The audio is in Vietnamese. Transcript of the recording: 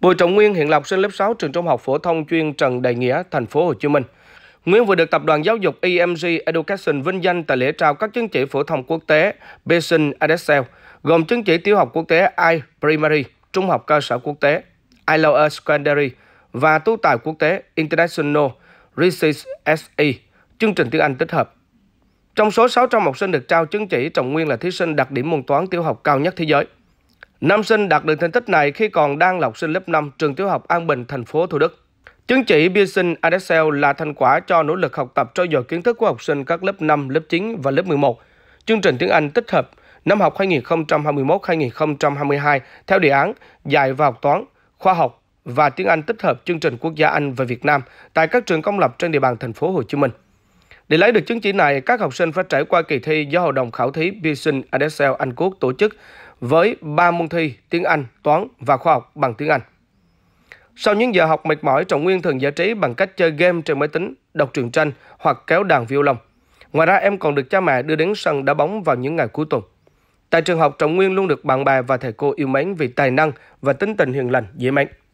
Bùi Trọng Nguyên hiện là học sinh lớp 6 trường Trung học phổ thông chuyên Trần Đại Nghĩa, thành phố Hồ Chí Minh. Nguyên vừa được tập đoàn giáo dục EMG Education vinh danh tại lễ trao các chứng chỉ phổ thông quốc tế Beijing Adesel, gồm chứng chỉ tiểu học quốc tế I Primary, trung học cơ sở quốc tế I Lower Secondary và tu tài quốc tế International Research SE, chương trình tiếng Anh tích hợp. Trong số 600 học sinh được trao chứng chỉ, Trọng Nguyên là thí sinh đạt điểm môn toán tiểu học cao nhất thế giới. Nam sinh đạt được thành tích này khi còn đang học sinh lớp 5 trường tiểu học An Bình, thành phố Thủ Đức. Chứng chỉ Pearson Adexel là thành quả cho nỗ lực học tập trau dồi kiến thức của học sinh các lớp 5, lớp 9 và lớp 11. Chương trình tiếng Anh tích hợp năm học 2021-2022 theo đề án dạy và học toán, khoa học và tiếng Anh tích hợp chương trình quốc gia Anh và Việt Nam tại các trường công lập trên địa bàn thành phố Hồ Chí Minh. Để lấy được chứng chỉ này, các học sinh phải trải qua kỳ thi do Hội đồng khảo thí Pearson Adesel Anh Quốc tổ chức với 3 môn thi tiếng Anh, toán và khoa học bằng tiếng Anh. Sau những giờ học mệt mỏi, Trọng Nguyên thường giải trí bằng cách chơi game trên máy tính, đọc truyện tranh hoặc kéo đàn violon. Ngoài ra, em còn được cha mẹ đưa đến sân đá bóng vào những ngày cuối tuần. Tại trường học, Trọng Nguyên luôn được bạn bè và thầy cô yêu mến vì tài năng và tính tình hiền lành, dễ mến.